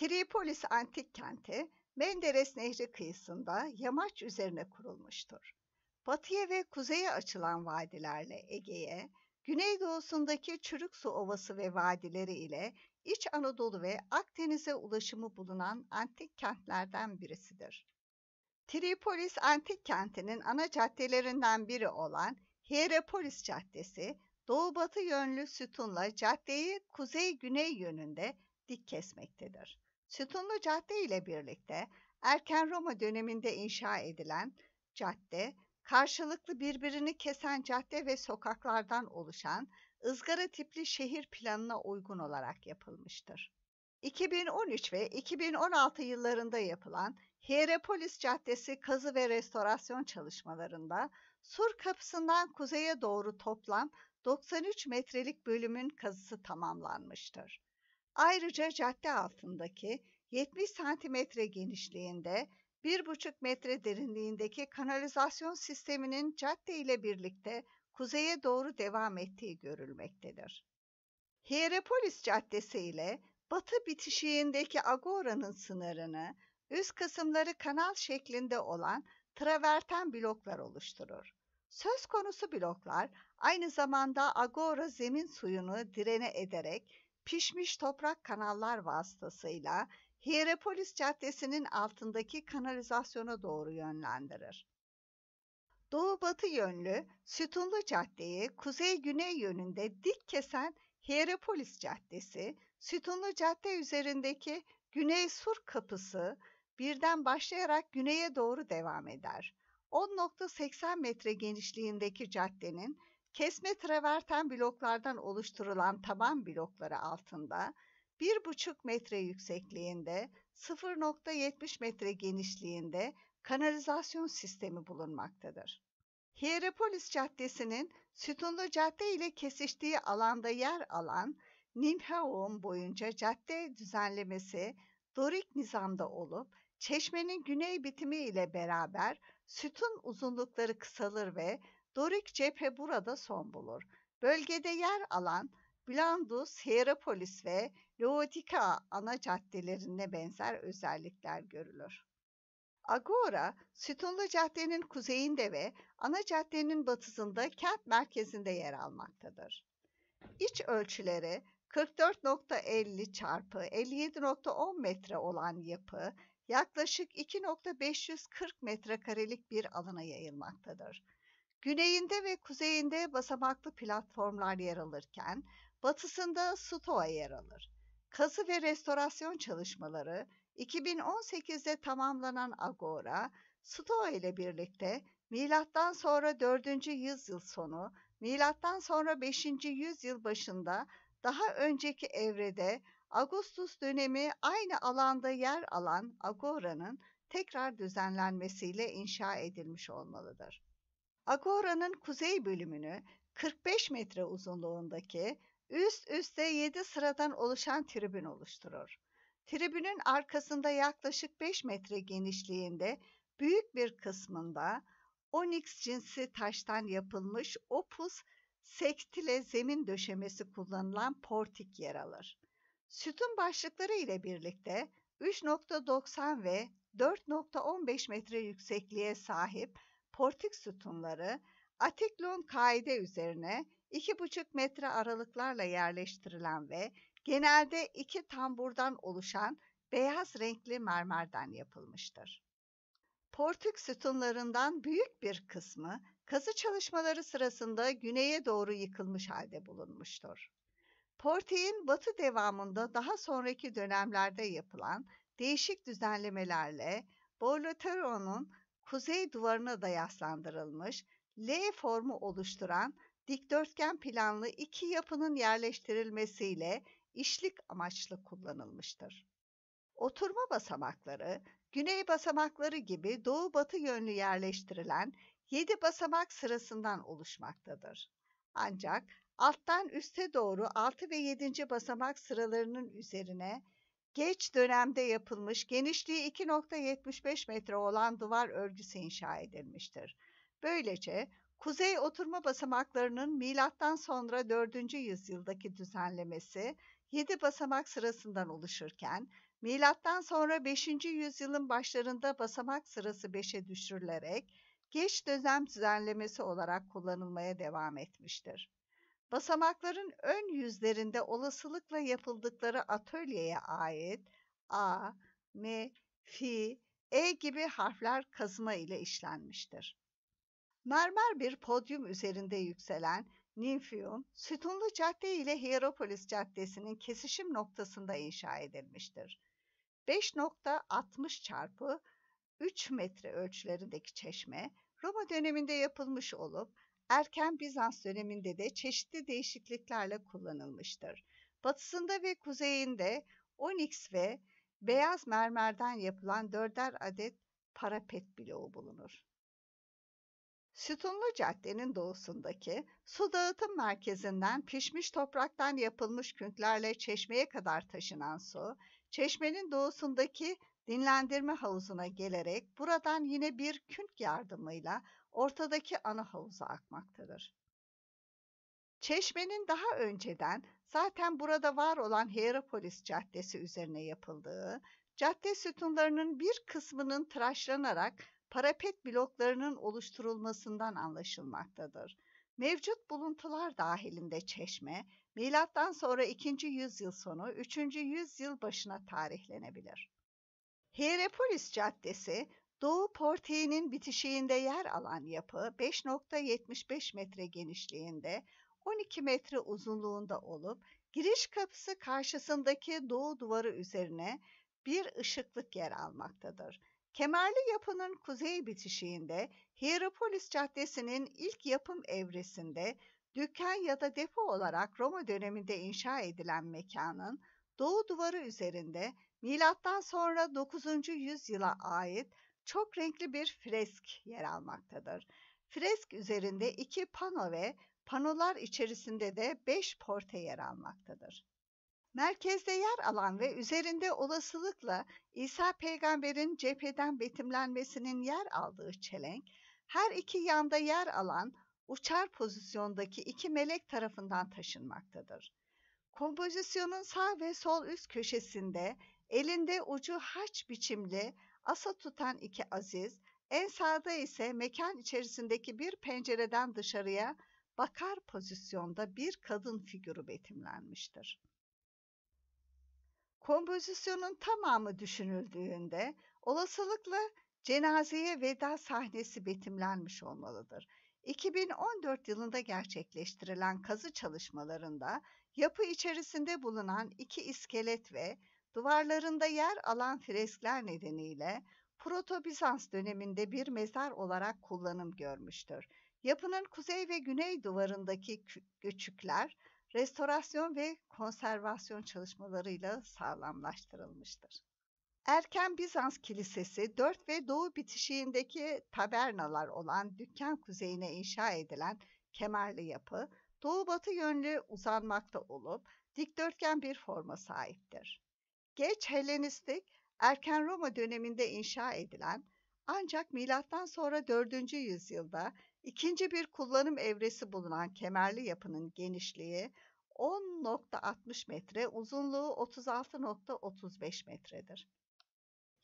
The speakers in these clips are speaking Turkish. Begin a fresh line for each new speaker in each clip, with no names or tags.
Tripolis antik kenti Menderes Nehri kıyısında yamaç üzerine kurulmuştur. Batıya ve kuzeye açılan vadilerle Ege'ye, güneydoğusundaki çürük su ovası ve vadileri ile İç Anadolu ve Akdeniz'e ulaşımı bulunan antik kentlerden birisidir. Tripolis antik kentinin ana caddelerinden biri olan Hierapolis Caddesi, doğu-batı yönlü sütunla caddeyi kuzey-güney yönünde dik kesmektedir. Sütunlu cadde ile birlikte erken Roma döneminde inşa edilen cadde, karşılıklı birbirini kesen cadde ve sokaklardan oluşan ızgara tipli şehir planına uygun olarak yapılmıştır. 2013 ve 2016 yıllarında yapılan Hierapolis Caddesi kazı ve restorasyon çalışmalarında sur kapısından kuzeye doğru toplam 93 metrelik bölümün kazısı tamamlanmıştır. Ayrıca cadde altındaki 70 santimetre genişliğinde 1,5 metre derinliğindeki kanalizasyon sisteminin cadde ile birlikte kuzeye doğru devam ettiği görülmektedir. Hierapolis Caddesi ile batı bitişiğindeki Agora'nın sınırını üst kısımları kanal şeklinde olan traverten bloklar oluşturur. Söz konusu bloklar aynı zamanda Agora zemin suyunu direne ederek pişmiş toprak kanallar vasıtasıyla Hierapolis Caddesi'nin altındaki kanalizasyona doğru yönlendirir. Doğu-batı yönlü sütunlu caddeyi kuzey-güney yönünde dik kesen Hierapolis Caddesi, sütunlu cadde üzerindeki güney sur kapısı birden başlayarak güneye doğru devam eder. 10.80 metre genişliğindeki caddenin Kesme traverten bloklardan oluşturulan taban blokları altında 1,5 metre yüksekliğinde 0.70 metre genişliğinde kanalizasyon sistemi bulunmaktadır. Hierapolis Caddesi'nin sütunlu cadde ile kesiştiği alanda yer alan Nimhaum boyunca cadde düzenlemesi Dorik nizamda olup çeşmenin güney bitimi ile beraber sütun uzunlukları kısalır ve Dorik cephe burada son bulur. Bölgede yer alan Blandus, Hierapolis ve Laodika ana caddelerine benzer özellikler görülür. Agora, sütunlu caddenin kuzeyinde ve ana caddenin batısında kent merkezinde yer almaktadır. İç ölçüleri 44.50 çarpı 57.10 metre olan yapı yaklaşık 2.540 metrekarelik bir alana yayılmaktadır. Güneyinde ve kuzeyinde basamaklı platformlar yer alırken batısında Stoa yer alır. Kazı ve restorasyon çalışmaları 2018'de tamamlanan Agora, Stoa ile birlikte milattan sonra 4. yüzyıl sonu, milattan sonra 5. yüzyıl başında daha önceki evrede Augustus dönemi aynı alanda yer alan Agora'nın tekrar düzenlenmesiyle inşa edilmiş olmalıdır. Agora'nın kuzey bölümünü 45 metre uzunluğundaki üst üste 7 sıradan oluşan tribün oluşturur. Tribünün arkasında yaklaşık 5 metre genişliğinde büyük bir kısmında onyx cinsi taştan yapılmış opus sektile zemin döşemesi kullanılan portik yer alır. Sütun başlıkları ile birlikte 3.90 ve 4.15 metre yüksekliğe sahip portik sütunları Atiklon kaide üzerine 2,5 metre aralıklarla yerleştirilen ve genelde iki tamburdan oluşan beyaz renkli mermerden yapılmıştır. Portik sütunlarından büyük bir kısmı kazı çalışmaları sırasında güneye doğru yıkılmış halde bulunmuştur. Portiğin batı devamında daha sonraki dönemlerde yapılan değişik düzenlemelerle Borlotero'nun kuzey duvarına da yaslandırılmış, L formu oluşturan dikdörtgen planlı iki yapının yerleştirilmesiyle işlik amaçlı kullanılmıştır. Oturma basamakları, güney basamakları gibi doğu-batı yönlü yerleştirilen 7 basamak sırasından oluşmaktadır. Ancak alttan üste doğru 6 ve 7. basamak sıralarının üzerine geç dönemde yapılmış, genişliği 2.75 metre olan duvar örgüsü inşa edilmiştir. Böylece kuzey oturma basamaklarının milattan sonra 4. yüzyıldaki düzenlemesi 7 basamak sırasından oluşurken milattan sonra 5. yüzyılın başlarında basamak sırası 5'e düşürülerek geç dönem düzenlemesi olarak kullanılmaya devam etmiştir. Basamakların ön yüzlerinde olasılıkla yapıldıkları atölyeye ait A, M, Fi, E gibi harfler kazıma ile işlenmiştir. Mermer bir podyum üzerinde yükselen Ninfium, sütunlu cadde ile Hieropolis Caddesi'nin kesişim noktasında inşa edilmiştir. 5.60 çarpı 3 metre ölçülerindeki çeşme, Roma döneminde yapılmış olup Erken Bizans döneminde de çeşitli değişikliklerle kullanılmıştır. Batısında ve kuzeyinde onyx ve beyaz mermerden yapılan dörder adet parapet bloğu bulunur. Sütunlu caddenin doğusundaki su dağıtım merkezinden pişmiş topraktan yapılmış künklerle çeşmeye kadar taşınan su, çeşmenin doğusundaki dinlendirme havuzuna gelerek buradan yine bir künk yardımıyla ortadaki ana havuza akmaktadır. Çeşmenin daha önceden zaten burada var olan Hierapolis Caddesi üzerine yapıldığı, cadde sütunlarının bir kısmının tıraşlanarak parapet bloklarının oluşturulmasından anlaşılmaktadır. Mevcut buluntular dahilinde çeşme, M.Ö. sonra 2. yüzyıl sonu 3. yüzyıl başına tarihlenebilir. Hierapolis Caddesi, Doğu Porteği'nin bitişiğinde yer alan yapı 5.75 metre genişliğinde, 12 metre uzunluğunda olup giriş kapısı karşısındaki doğu duvarı üzerine bir ışıklık yer almaktadır. Kemerli yapının kuzey bitişiğinde Hierapolis Caddesi'nin ilk yapım evresinde dükkan ya da depo olarak Roma döneminde inşa edilen mekanın doğu duvarı üzerinde Milattan sonra 9. yüzyıla ait çok renkli bir fresk yer almaktadır. Fresk üzerinde iki pano ve panolar içerisinde de beş porte yer almaktadır. Merkezde yer alan ve üzerinde olasılıkla İsa peygamberin cepheden betimlenmesinin yer aldığı çelenk, her iki yanda yer alan uçar pozisyondaki iki melek tarafından taşınmaktadır. Kompozisyonun sağ ve sol üst köşesinde Elinde ucu haç biçimli asa tutan iki aziz, en sağda ise mekan içerisindeki bir pencereden dışarıya bakar pozisyonda bir kadın figürü betimlenmiştir. Kompozisyonun tamamı düşünüldüğünde olasılıkla cenazeye veda sahnesi betimlenmiş olmalıdır. 2014 yılında gerçekleştirilen kazı çalışmalarında yapı içerisinde bulunan iki iskelet ve Duvarlarında yer alan freskler nedeniyle Proto-Bizans döneminde bir mezar olarak kullanım görmüştür. Yapının kuzey ve güney duvarındaki göçükler restorasyon ve konservasyon çalışmalarıyla sağlamlaştırılmıştır. Erken Bizans Kilisesi, 4 ve doğu bitişiğindeki tabernalar olan dükkan kuzeyine inşa edilen kemerli yapı, doğu batı yönlü uzanmakta olup dikdörtgen bir forma sahiptir. Geç Helenistik, erken Roma döneminde inşa edilen ancak milattan sonra 4. yüzyılda ikinci bir kullanım evresi bulunan kemerli yapının genişliği 10.60 metre, uzunluğu 36.35 metredir.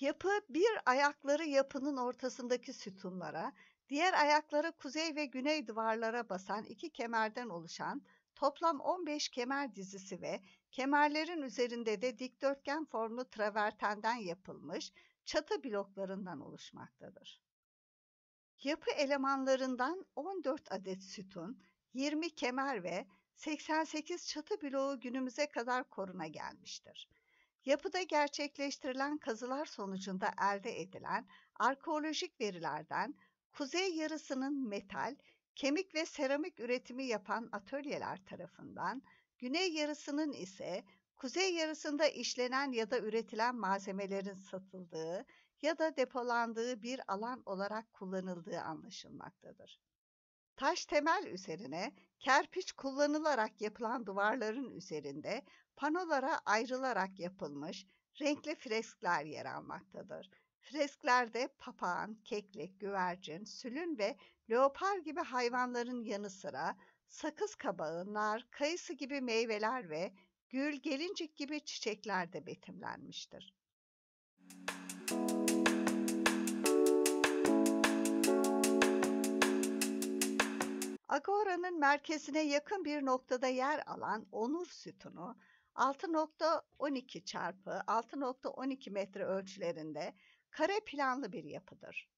Yapı bir ayakları yapının ortasındaki sütunlara, diğer ayakları kuzey ve güney duvarlara basan iki kemerden oluşan toplam 15 kemer dizisi ve Kemerlerin üzerinde de dikdörtgen formlu travertenden yapılmış çatı bloklarından oluşmaktadır. Yapı elemanlarından 14 adet sütun, 20 kemer ve 88 çatı bloğu günümüze kadar koruna gelmiştir. Yapıda gerçekleştirilen kazılar sonucunda elde edilen arkeolojik verilerden kuzey yarısının metal, kemik ve seramik üretimi yapan atölyeler tarafından güney yarısının ise kuzey yarısında işlenen ya da üretilen malzemelerin satıldığı ya da depolandığı bir alan olarak kullanıldığı anlaşılmaktadır. Taş temel üzerine kerpiç kullanılarak yapılan duvarların üzerinde panolara ayrılarak yapılmış renkli freskler yer almaktadır. Fresklerde papağan, keklik, güvercin, sülün ve leopar gibi hayvanların yanı sıra sakız kabağı, nar, kayısı gibi meyveler ve gül, gelincik gibi çiçekler de betimlenmiştir. Agora'nın merkezine yakın bir noktada yer alan Onur Sütunu 6.12 çarpı 6.12 metre ölçülerinde kare planlı bir yapıdır.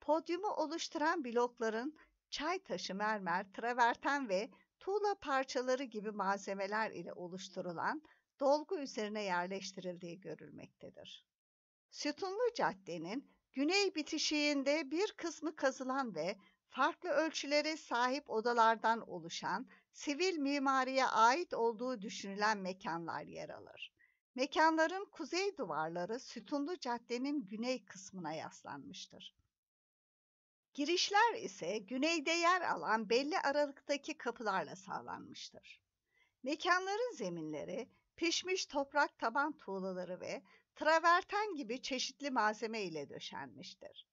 Podyumu oluşturan blokların çay taşı mermer, traverten ve tuğla parçaları gibi malzemeler ile oluşturulan dolgu üzerine yerleştirildiği görülmektedir. Sütunlu caddenin güney bitişiğinde bir kısmı kazılan ve farklı ölçülere sahip odalardan oluşan sivil mimariye ait olduğu düşünülen mekanlar yer alır. Mekanların kuzey duvarları sütunlu caddenin güney kısmına yaslanmıştır. Girişler ise güneyde yer alan belli aralıktaki kapılarla sağlanmıştır. Mekanların zeminleri pişmiş toprak taban tuğlaları ve traverten gibi çeşitli malzeme ile döşenmiştir.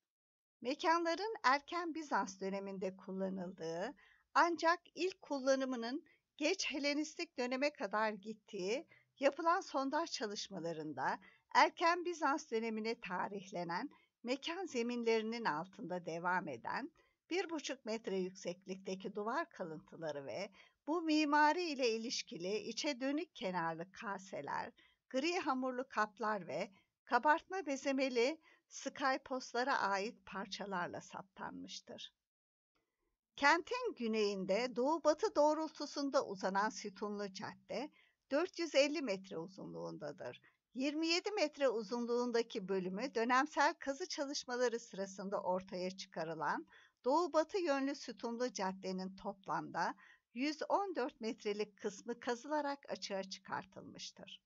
Mekanların erken Bizans döneminde kullanıldığı ancak ilk kullanımının geç Helenistik döneme kadar gittiği yapılan sondaj çalışmalarında erken Bizans dönemine tarihlenen mekan zeminlerinin altında devam eden 1,5 metre yükseklikteki duvar kalıntıları ve bu mimari ile ilişkili içe dönük kenarlı kaseler, gri hamurlu kaplar ve kabartma bezemeli skypostlara ait parçalarla saptanmıştır. Kentin güneyinde doğu-batı doğrultusunda uzanan sütunlu cadde 450 metre uzunluğundadır 27 metre uzunluğundaki bölümü dönemsel kazı çalışmaları sırasında ortaya çıkarılan doğu-batı yönlü sütunlu caddenin toplamda 114 metrelik kısmı kazılarak açığa çıkartılmıştır.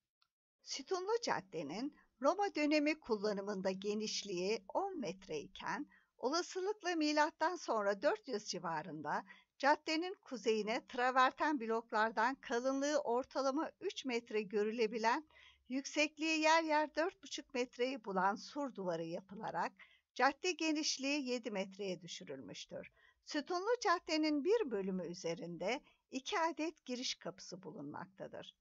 Sütunlu caddenin Roma dönemi kullanımında genişliği 10 metre iken olasılıkla milattan sonra 400 civarında caddenin kuzeyine traverten bloklardan kalınlığı ortalama 3 metre görülebilen Yüksekliği yer yer 4,5 metreyi bulan sur duvarı yapılarak cadde genişliği 7 metreye düşürülmüştür. Sütunlu caddenin bir bölümü üzerinde iki adet giriş kapısı bulunmaktadır.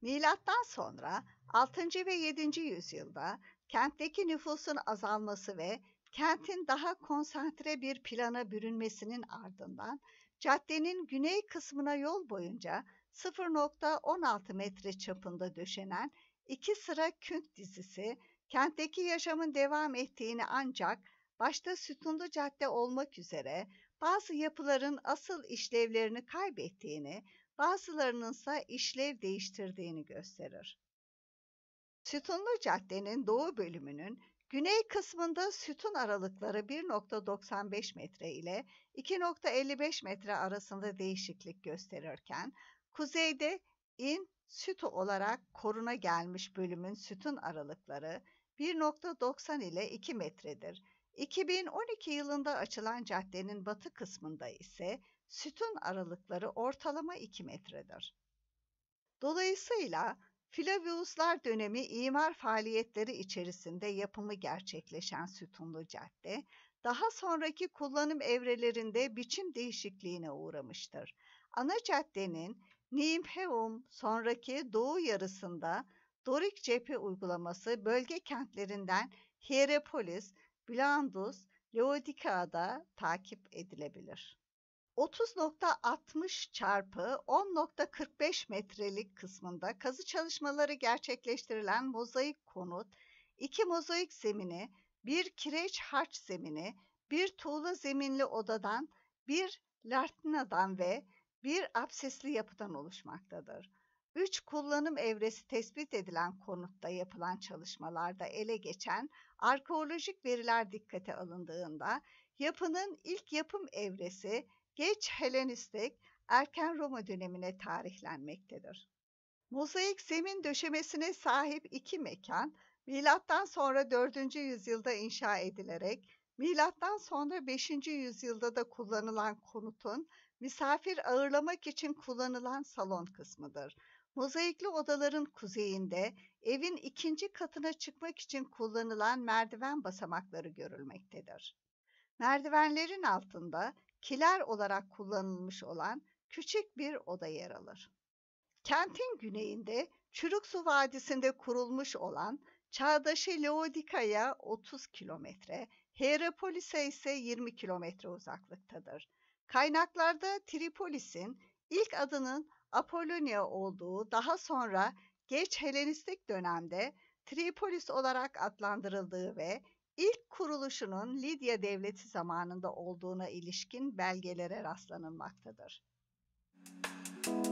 Milattan sonra 6. ve 7. yüzyılda kentteki nüfusun azalması ve kentin daha konsantre bir plana bürünmesinin ardından caddenin güney kısmına yol boyunca 0.16 metre çapında döşenen iki sıra künt dizisi, kentteki yaşamın devam ettiğini ancak başta sütunlu cadde olmak üzere bazı yapıların asıl işlevlerini kaybettiğini, bazılarının ise işlev değiştirdiğini gösterir. Sütunlu caddenin doğu bölümünün güney kısmında sütun aralıkları 1.95 metre ile 2.55 metre arasında değişiklik gösterirken, Kuzeyde in sütu olarak koruna gelmiş bölümün sütun aralıkları 1.90 ile 2 metredir. 2012 yılında açılan caddenin batı kısmında ise sütun aralıkları ortalama 2 metredir. Dolayısıyla Flaviuslar dönemi imar faaliyetleri içerisinde yapımı gerçekleşen sütunlu cadde, daha sonraki kullanım evrelerinde biçim değişikliğine uğramıştır. Ana caddenin Nimheum sonraki doğu yarısında Dorik cephe uygulaması bölge kentlerinden Hierapolis, Blandus, Leodikea'da takip edilebilir. 30.60 çarpı 10.45 metrelik kısmında kazı çalışmaları gerçekleştirilen mozaik konut, iki mozaik zemini, bir kireç harç zemini, bir tuğla zeminli odadan, bir lartinadan ve bir absesli yapıdan oluşmaktadır. Üç kullanım evresi tespit edilen konutta yapılan çalışmalarda ele geçen arkeolojik veriler dikkate alındığında yapının ilk yapım evresi geç Helenistik, erken Roma dönemine tarihlenmektedir. Mozaik zemin döşemesine sahip iki mekan, milattan sonra 4. yüzyılda inşa edilerek Milattan sonra 5. yüzyılda da kullanılan konutun misafir ağırlamak için kullanılan salon kısmıdır. Mozaikli odaların kuzeyinde evin ikinci katına çıkmak için kullanılan merdiven basamakları görülmektedir. Merdivenlerin altında kiler olarak kullanılmış olan küçük bir oda yer alır. Kentin güneyinde çürük su Vadisi'nde kurulmuş olan Çağdaşı Leodika'ya 30 kilometre, Hierapolis'e ise 20 kilometre uzaklıktadır. Kaynaklarda Tripolis'in ilk adının Apollonia olduğu daha sonra geç Helenistik dönemde Tripolis olarak adlandırıldığı ve ilk kuruluşunun Lidya devleti zamanında olduğuna ilişkin belgelere rastlanılmaktadır. Müzik